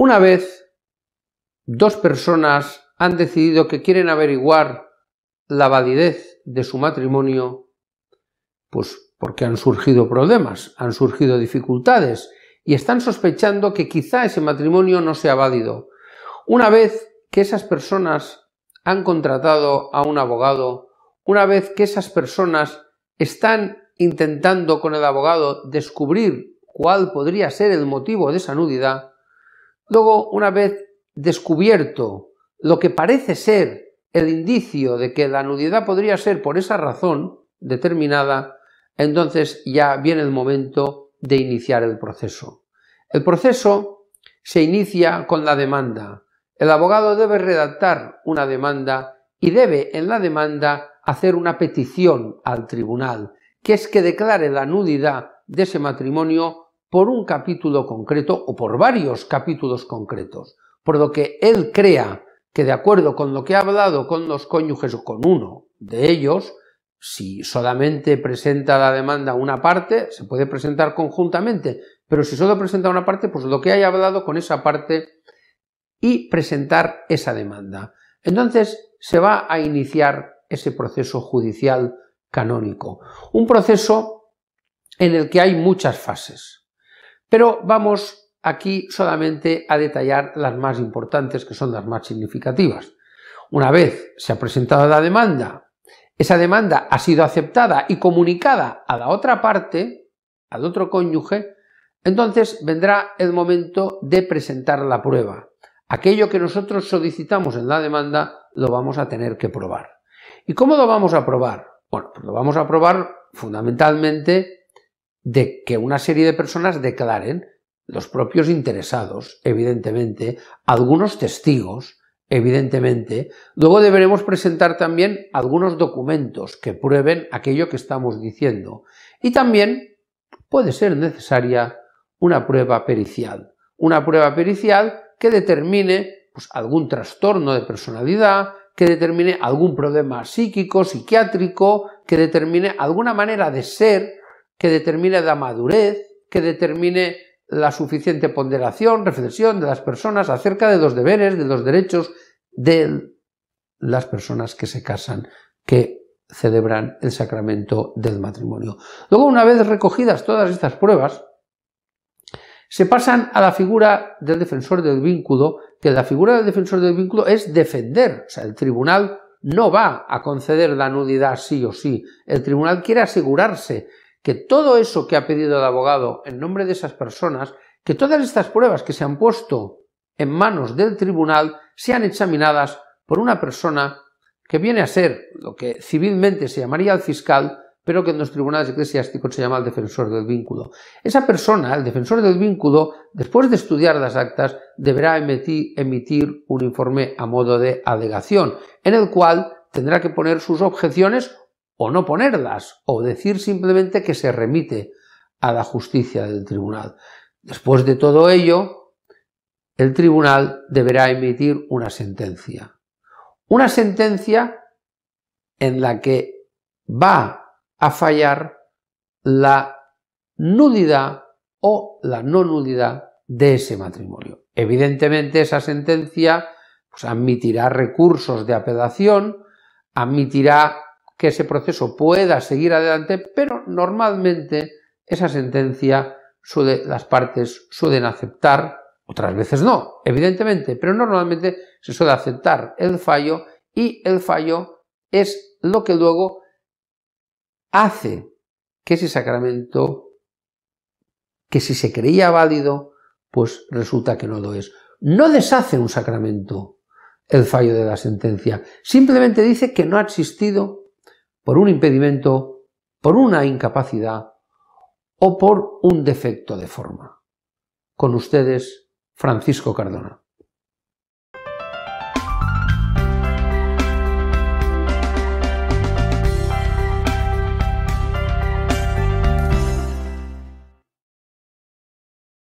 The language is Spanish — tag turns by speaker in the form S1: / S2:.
S1: Una vez dos personas han decidido que quieren averiguar la validez de su matrimonio, pues porque han surgido problemas, han surgido dificultades y están sospechando que quizá ese matrimonio no sea válido. Una vez que esas personas han contratado a un abogado, una vez que esas personas están intentando con el abogado descubrir cuál podría ser el motivo de esa nudidad, Luego, una vez descubierto lo que parece ser el indicio de que la nudidad podría ser por esa razón determinada, entonces ya viene el momento de iniciar el proceso. El proceso se inicia con la demanda. El abogado debe redactar una demanda y debe en la demanda hacer una petición al tribunal, que es que declare la nudidad de ese matrimonio por un capítulo concreto o por varios capítulos concretos, por lo que él crea que de acuerdo con lo que ha hablado con los cónyuges o con uno de ellos, si solamente presenta la demanda una parte, se puede presentar conjuntamente, pero si solo presenta una parte, pues lo que haya hablado con esa parte y presentar esa demanda. Entonces se va a iniciar ese proceso judicial canónico, un proceso en el que hay muchas fases. Pero vamos aquí solamente a detallar las más importantes, que son las más significativas. Una vez se ha presentado la demanda, esa demanda ha sido aceptada y comunicada a la otra parte, al otro cónyuge, entonces vendrá el momento de presentar la prueba. Aquello que nosotros solicitamos en la demanda lo vamos a tener que probar. ¿Y cómo lo vamos a probar? Bueno, pues lo vamos a probar fundamentalmente de que una serie de personas declaren, los propios interesados, evidentemente, algunos testigos, evidentemente, luego deberemos presentar también algunos documentos que prueben aquello que estamos diciendo y también puede ser necesaria una prueba pericial, una prueba pericial que determine pues, algún trastorno de personalidad, que determine algún problema psíquico, psiquiátrico, que determine alguna manera de ser que determine la madurez, que determine la suficiente ponderación, reflexión de las personas acerca de los deberes, de los derechos de las personas que se casan, que celebran el sacramento del matrimonio. Luego, una vez recogidas todas estas pruebas, se pasan a la figura del defensor del vínculo, que la figura del defensor del vínculo es defender, o sea, el tribunal no va a conceder la nudidad sí o sí, el tribunal quiere asegurarse que todo eso que ha pedido el abogado en nombre de esas personas, que todas estas pruebas que se han puesto en manos del tribunal sean examinadas por una persona que viene a ser lo que civilmente se llamaría el fiscal, pero que en los tribunales eclesiásticos se llama el defensor del vínculo. Esa persona, el defensor del vínculo, después de estudiar las actas, deberá emitir, emitir un informe a modo de alegación, en el cual tendrá que poner sus objeciones o no ponerlas, o decir simplemente que se remite a la justicia del tribunal. Después de todo ello, el tribunal deberá emitir una sentencia. Una sentencia en la que va a fallar la nudidad o la no nudidad de ese matrimonio. Evidentemente esa sentencia pues, admitirá recursos de apelación, admitirá que ese proceso pueda seguir adelante, pero normalmente esa sentencia suele, las partes suelen aceptar, otras veces no, evidentemente, pero normalmente se suele aceptar el fallo y el fallo es lo que luego hace que ese sacramento, que si se creía válido, pues resulta que no lo es. No deshace un sacramento el fallo de la sentencia, simplemente dice que no ha existido por un impedimento, por una incapacidad o por un defecto de forma. Con ustedes, Francisco Cardona.